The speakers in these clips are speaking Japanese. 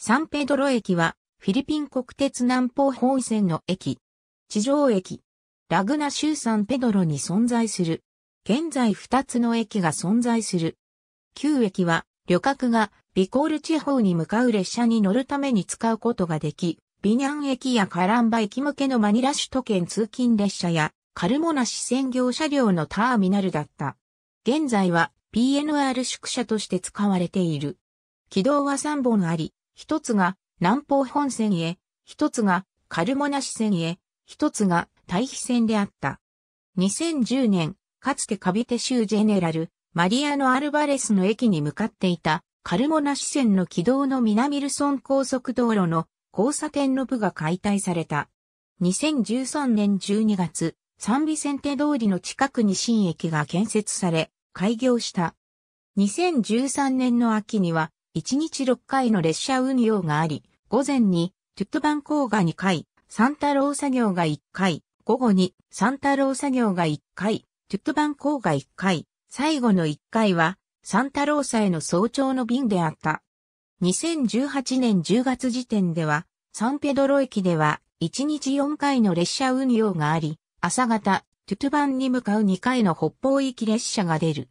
サンペドロ駅は、フィリピン国鉄南方方線の駅。地上駅。ラグナ州サンペドロに存在する。現在2つの駅が存在する。旧駅は、旅客がビコール地方に向かう列車に乗るために使うことができ、ビニャン駅やカランバ駅向けのマニラ首都圏通勤列車やカルモナ市専業車両のターミナルだった。現在は PNR 宿舎として使われている。軌道は3本あり、一つが南方本線へ、一つがカルモナシ線へ、一つが対比線であった。2010年、かつてカビテ州ジェネラル、マリアノ・アルバレスの駅に向かっていた、カルモナシ線の軌道の南ルソン高速道路の交差点の部が解体された。2013年12月、三尾線手通りの近くに新駅が建設され、開業した。2013年の秋には、1日6回の列車運用があり、午前に、トゥットバンコーが2回、サンタロー作業が1回、午後に、サンタロー作業が1回、トゥットバンコーが1回、最後の1回は、サンタローサへの早朝の便であった。2018年10月時点では、サンペドロ駅では、1日4回の列車運用があり、朝方、トゥトゥバンに向かう2回の北方行き列車が出る。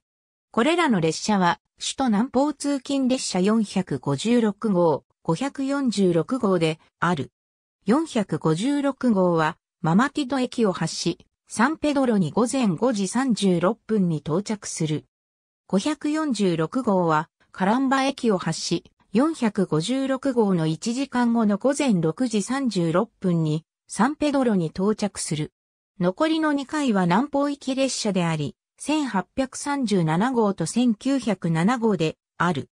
これらの列車は、首都南方通勤列車456号、546号である。456号はママティド駅を発し、サンペドロに午前5時36分に到着する。546号はカランバ駅を発し、456号の1時間後の午前6時36分にサンペドロに到着する。残りの2回は南方行き列車であり、1837号と1907号である。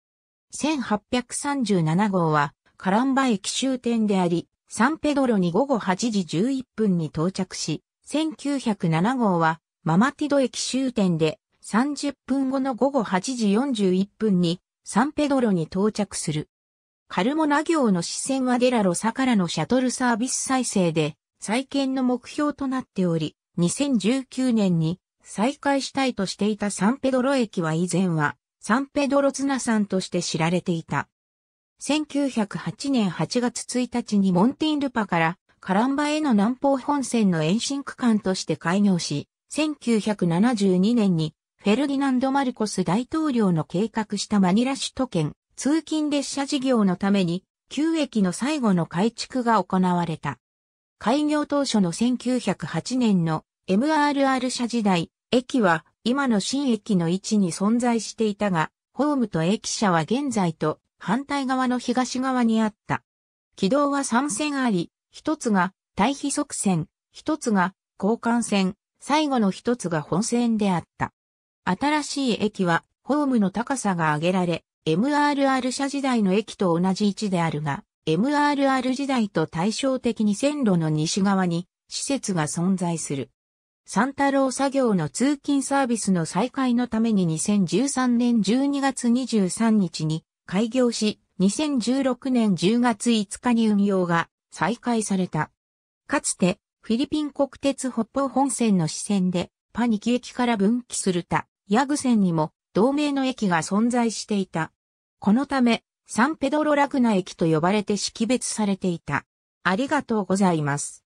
1837号はカランバ駅終点であり、サンペドロに午後8時11分に到着し、1907号はママティド駅終点で30分後の午後8時41分にサンペドロに到着する。カルモナ行の支線はデラロサからのシャトルサービス再生で再建の目標となっており、2019年に再開したいとしていたサンペドロ駅は以前はサンペドロツナさんとして知られていた。1908年8月1日にモンティンルパからカランバへの南方本線の延伸区間として開業し、1972年にフェルディナンド・マルコス大統領の計画したマニラ首都圏通勤列車事業のために旧駅の最後の改築が行われた。開業当初の1908年の MRR 社時代、駅は今の新駅の位置に存在していたが、ホームと駅舎は現在と反対側の東側にあった。軌道は3線あり、一つが対比側線、一つが交換線、最後の一つが本線であった。新しい駅はホームの高さが上げられ、MRR 社時代の駅と同じ位置であるが、MRR 時代と対照的に線路の西側に施設が存在する。三太郎作業の通勤サービスの再開のために2013年12月23日に開業し、2016年10月5日に運用が再開された。かつて、フィリピン国鉄北方本線の支線で、パニキ駅から分岐するた、ヤグ線にも同名の駅が存在していた。このため、サンペドロラグナ駅と呼ばれて識別されていた。ありがとうございます。